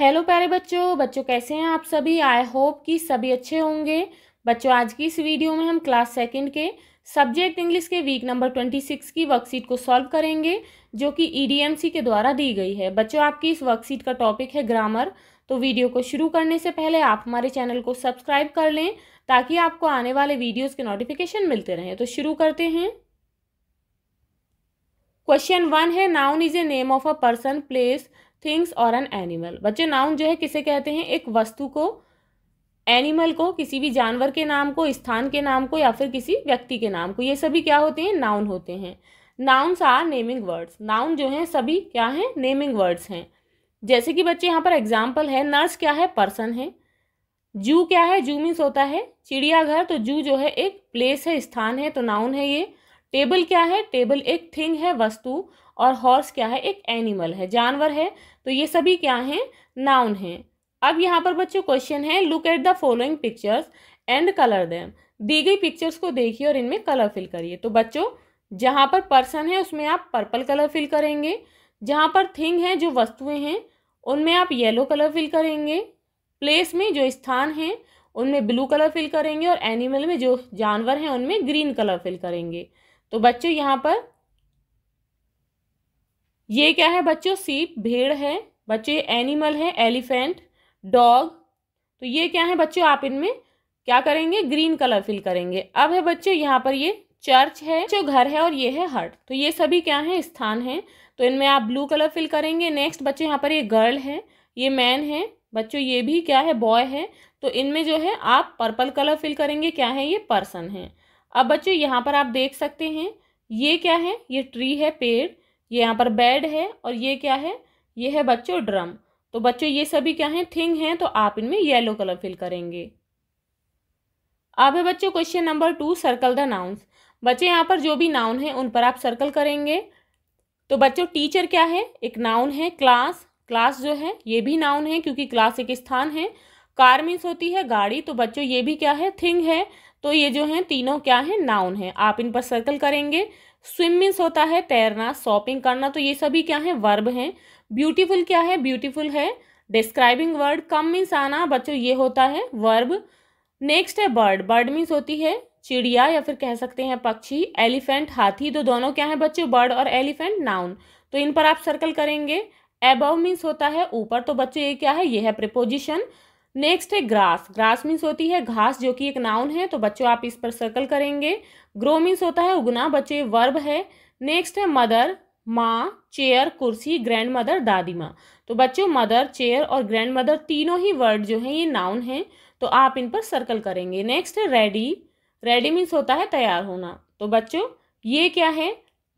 hello प्यारे बच्चों बच्चों कैसे हैं आप सभी आई होप कि सभी अच्छे होंगे बच्चों आज की इस वीडियो में हम क्लास सेकंड के सब्जेक्ट इंग्लिश के वीक नंबर ट्वेंटी सिक्स की वर्कशीट को सॉल्व करेंगे जो कि ईडीएमसी e के द्वारा दी गई है बच्चों आपकी इस वर्कशीट का टॉपिक है ग्रामर तो वीडियो को शुरू करने से पहले आप हमारे चैनल को सब्सक्राइब कर लें ताकि आपको आने वाले वीडियोज़ के नोटिफिकेशन मिलते रहें तो शुरू करते हैं क्वेश्चन वन है noun is a name of a person place things और एन एनिमल बच्चे नाउन जो है किसे कहते हैं एक वस्तु को एनिमल को किसी भी जानवर के नाम को स्थान के नाम को या फिर किसी व्यक्ति के नाम को ये सभी क्या होते हैं नाउन होते हैं nouns are naming words noun जो हैं सभी क्या हैं नेमिंग वर्ड्स हैं जैसे कि बच्चे यहाँ पर एग्जाम्पल है नर्स क्या है पर्सन है जू क्या है जू मीन्स होता है चिड़ियाघर तो जू जो है एक प्लेस है स्थान है तो नाउन है ये टेबल क्या है टेबल एक थिंग है वस्तु और हॉर्स क्या है एक एनिमल है जानवर है तो ये सभी क्या हैं नाउन हैं अब यहाँ पर बच्चों क्वेश्चन है look at the following pictures and colour them दी गई पिक्चर्स को देखिए और इनमें कलर फिल करिए तो बच्चों जहाँ पर पर्सन है उसमें आप पर्पल कलर फिल करेंगे जहाँ पर थिंग है जो वस्तुएं हैं उनमें आप येलो कलर फिल करेंगे प्लेस में जो स्थान हैं उनमें ब्लू कलर फिल करेंगे और एनिमल में जो जानवर हैं उनमें ग्रीन कलर फिल करेंगे तो बच्चों यहाँ पर ये क्या है बच्चों सीप भेड़ है बच्चे एनिमल है एलिफेंट डॉग तो ये क्या है बच्चों आप इनमें क्या करेंगे ग्रीन कलर फिल करेंगे अब है बच्चों यहाँ पर ये चर्च है जो घर है और ये है हट तो ये सभी क्या है स्थान है तो इनमें आप ब्लू कलर फिल करेंगे नेक्स्ट बच्चे यहाँ पर ये गर्ल है ये मैन है बच्चों ये भी क्या है बॉय है तो इनमें जो है आप पर्पल कलर फिल करेंगे क्या है ये पर्सन है अब बच्चों यहाँ पर आप देख सकते हैं ये क्या है ये ट्री है पेड़ ये यहाँ पर बेड है और ये क्या है ये है बच्चों ड्रम तो बच्चों ये सभी क्या हैं थिंग हैं तो आप इनमें येलो कलर फिल करेंगे अब है बच्चों question number two circle the nouns बच्चे यहाँ पर जो भी नाउन है उन पर आप सर्कल करेंगे तो बच्चों टीचर क्या है एक नाउन है क्लास क्लास जो है ये भी नाउन है क्योंकि क्लास एक स्थान है कार मीन्स होती है गाड़ी तो बच्चों ये भी क्या है थिंग है तो ये जो है तीनों क्या है नाउन है आप इन पर सर्कल करेंगे स्विम मीन्स होता है तैरना शॉपिंग करना तो ये सभी क्या है वर्ब हैं ब्यूटीफुल क्या है ब्यूटीफुल है डिस्क्राइबिंग वर्ड कम मीन्स आना बच्चों ये होता है वर्ब नेक्स्ट है बर्ड बर्ड मीन्स होती है चिड़िया या फिर कह सकते हैं पक्षी एलिफेंट हाथी तो दोनों क्या है बच्चों बर्ड और एलिफेंट नाउन तो इन पर आप सर्कल करेंगे एबव मीन्स होता है ऊपर तो बच्चों ये क्या है ये है प्रिपोजिशन नेक्स्ट है ग्रास ग्रास मीन्स होती है घास जो कि एक नाउन है तो बच्चों आप इस पर सर्कल करेंगे ग्रो मीन्स होता है उगना बच्चों ये वर्ब है नेक्स्ट है मदर माँ चेयर कुर्सी ग्रैंड मदर दादी माँ तो बच्चों मदर चेयर और ग्रैंड मदर तीनों ही वर्ड जो हैं ये नाउन हैं तो आप इन पर सर्कल करेंगे नेक्स्ट है रेडी रेडी मीन्स होता है तैयार होना तो बच्चों ये क्या है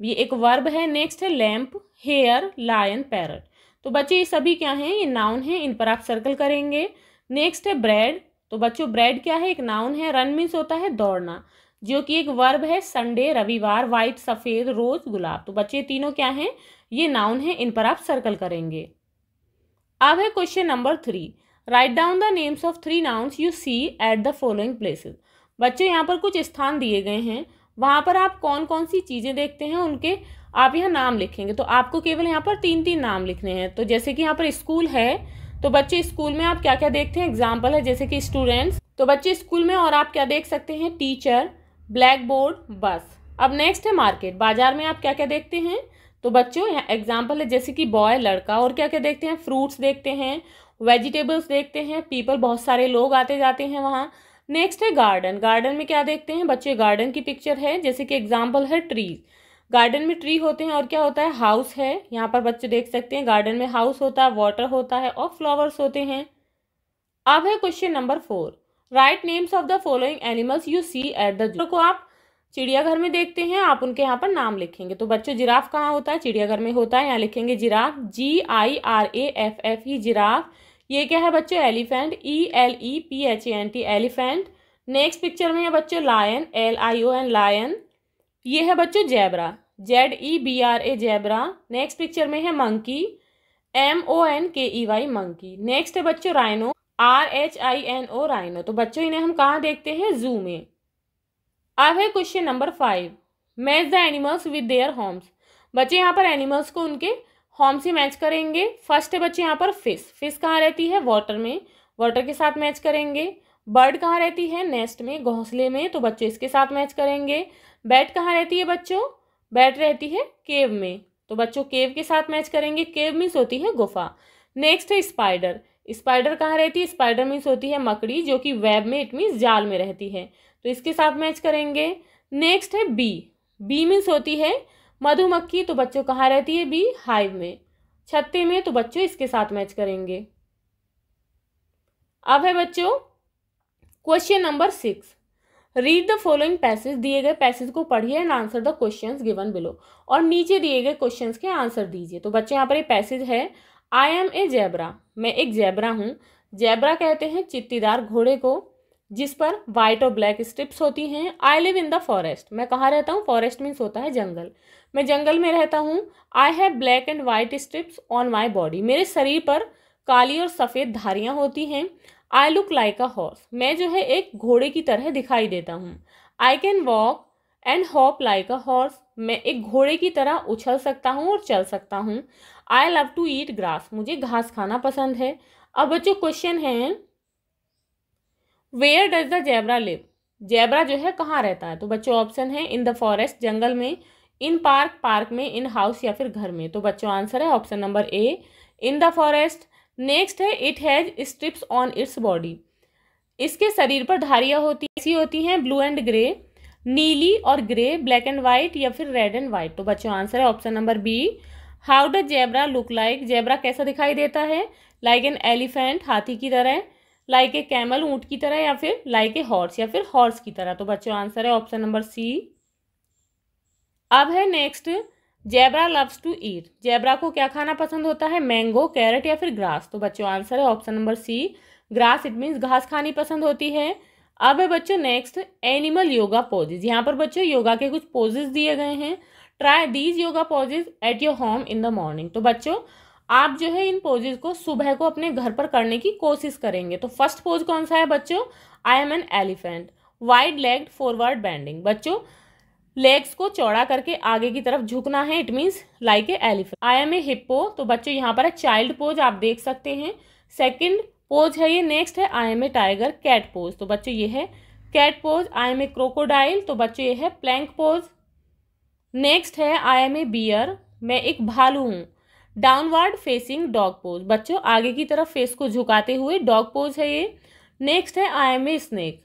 ये एक वर्ब है नेक्स्ट है लैम्प हेयर लायन पैरट तो बच्चे ये सभी क्या हैं ये नाउन हैं इन पर आप सर्कल करेंगे नेक्स्ट है ब्रेड तो बच्चों ब्रेड क्या है एक नाउन है रन मीन्स होता है दौड़ना जो कि एक वर्ब है संडे रविवार वाइट सफ़ेद रोज गुलाब तो बच्चे तीनों क्या हैं ये नाउन है इन पर आप सर्कल करेंगे अब है question number three write down the names of three nouns you see at the following places बच्चे यहाँ पर कुछ स्थान दिए गए हैं वहाँ पर आप कौन कौन सी चीज़ें देखते हैं उनके आप यहाँ नाम लिखेंगे तो आपको केवल यहाँ पर तीन तीन नाम लिखने हैं तो जैसे कि यहाँ पर स्कूल है तो बच्चे स्कूल में आप क्या क्या देखते हैं एग्जाम्पल है जैसे कि स्टूडेंट्स तो बच्चे स्कूल में और आप क्या देख सकते हैं टीचर ब्लैक बोर्ड बस अब नेक्स्ट है मार्केट बाजार में आप क्या क्या देखते हैं तो बच्चों यहाँ एग्जाम्पल है जैसे कि बॉय लड़का और क्या क्या देखते हैं फ्रूट्स देखते हैं वेजिटेबल्स देखते हैं पीपल बहुत सारे लोग आते जाते हैं वहाँ नेक्स्ट है गार्डन गार्डन में क्या देखते हैं बच्चे गार्डन की पिक्चर है जैसे कि एग्जाम्पल है ट्रीज गार्डन में ट्री होते हैं और क्या होता है हाउस है यहाँ पर बच्चे देख सकते हैं गार्डन में हाउस होता है वाटर होता है और फ्लावर्स होते हैं अब है question number four write names of the following animals you see at दूर को आप चिड़ियाघर में देखते हैं आप उनके यहाँ पर नाम लिखेंगे तो बच्चों जिराफ कहाँ होता है चिड़ियाघर में होता है यहाँ लिखेंगे giraffe G I R A F F E giraffe ये क्या है बच्चों elephant E L E P H N T elephant next picture में है बच्चों lion L I O N lion ये है बच्चों zebra Z E B R A zebra next picture में है मंकी एम ओ एन के ई वाई मंकी नेक्स्ट है बच्चों rhino R H I N O rhino तो बच्चों इन्हें हम कहाँ देखते हैं जू में अब है question number five match the animals with their homes बच्चे यहाँ पर एनिमल्स को उनके होम से मैच करेंगे फर्स्ट है बच्चे यहाँ पर फिश फिश कहाँ रहती है वाटर में वाटर के साथ मैच करेंगे बर्ड कहाँ रहती है नेस्ट में घोंसले में तो बच्चों इसके साथ मैच करेंगे बैट कहाँ रहती है बच्चों बैठ रहती है केव में तो बच्चों केव के साथ मैच करेंगे केव मीन्स होती है गुफा नेक्स्ट है स्पाइडर स्पाइडर कहाँ रहती है स्पाइडर मीन्स होती है मकड़ी जो कि वेब में इट मीन्स जाल में रहती है तो इसके साथ मैच करेंगे नेक्स्ट है बी बी मीन्स होती है मधुमक्खी तो बच्चों कहाँ रहती है बी हाइव में छत्ते में तो बच्चों इसके साथ मैच करेंगे अब है बच्चों question number six read the following passage दिए गए पैसेज को पढ़िए and answer the questions given below और नीचे दिए गए क्वेश्चंस के आंसर दीजिए तो बच्चे यहाँ पर ये पैसेज है आई एम ए जैबरा मैं एक जैबरा हूँ जैबरा कहते हैं चित्तीदार घोड़े को जिस पर वाइट और ब्लैक स्ट्रिप्स होती हैं I live in the forest मैं कहाँ रहता हूँ फॉरेस्ट मीन्स होता है जंगल मैं जंगल में रहता हूँ I have black and white stripes on my body मेरे शरीर पर काली और सफ़ेद धारियाँ होती हैं I look like a horse मैं जो है एक घोड़े की तरह दिखाई देता हूँ I can walk and hop like a horse मैं एक घोड़े की तरह उछल सकता हूँ और चल सकता हूँ I love to eat grass मुझे घास खाना पसंद है अब बच्चों क्वेश्चन है where does the zebra live zebra जो है कहाँ रहता है तो बच्चों ऑप्शन है इन द फॉरेस्ट जंगल में इन पार्क पार्क में इन हाउस या फिर घर में तो बच्चों आंसर है option number A in the forest next है it has stripes on its body इसके शरीर पर धारियाँ होती ऐसी होती हैं ब्लू एंड ग्रे नीली और ग्रे ब्लैक एंड वाइट या फिर रेड एंड वाइट तो बच्चों आंसर है option number B how does zebra look like zebra कैसा दिखाई देता है लाइक एन एलिफेंट हाथी की तरह लाइक ए कैमल ऊँट की तरह या फिर लाइक ए हॉर्स या फिर हॉर्स की तरह तो बच्चों आंसर है ऑप्शन नंबर सी अब है next zebra loves to eat zebra को क्या खाना पसंद होता है मैंगो कैरेट या फिर ग्रास तो बच्चों आंसर है option number C grass it means घास खानी पसंद होती है अब है बच्चों नेक्स्ट एनिमल योगा पोजेज यहाँ पर बच्चों योगा के कुछ पोजेज दिए गए हैं try these yoga poses at your home in the morning तो बच्चों आप जो है इन पोजेज को सुबह को अपने घर पर करने की कोशिश करेंगे तो फर्स्ट पोज कौन सा है बच्चों I am an elephant wide legged forward bending बच्चों लेग्स को चौड़ा करके आगे की तरफ झुकना है it means like a elephant I am a hippo तो बच्चों यहाँ पर है चाइल्ड पोज आप देख सकते हैं सेकंड पोज है ये नेक्स्ट है I am a tiger cat pose तो बच्चों ये है cat pose I am a crocodile तो बच्चों ये है प्लैंक पोज नेक्स्ट है आई एम ए बियर मैं एक भालू हूँ डाउनवर्ड फेसिंग डॉग पोज बच्चों आगे की तरफ फेस को झुकाते हुए डॉग पोज है ये नेक्स्ट है I am a snake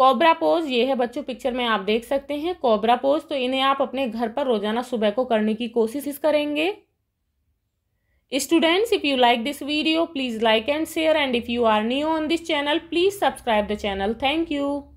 cobra pose ये है बच्चों पिक्चर में आप देख सकते हैं कोबरा पोज तो इन्हें आप अपने घर पर रोजाना सुबह को करने की कोशिश करेंगे students if you like this video please like and share and if you are new on this channel please subscribe the channel thank you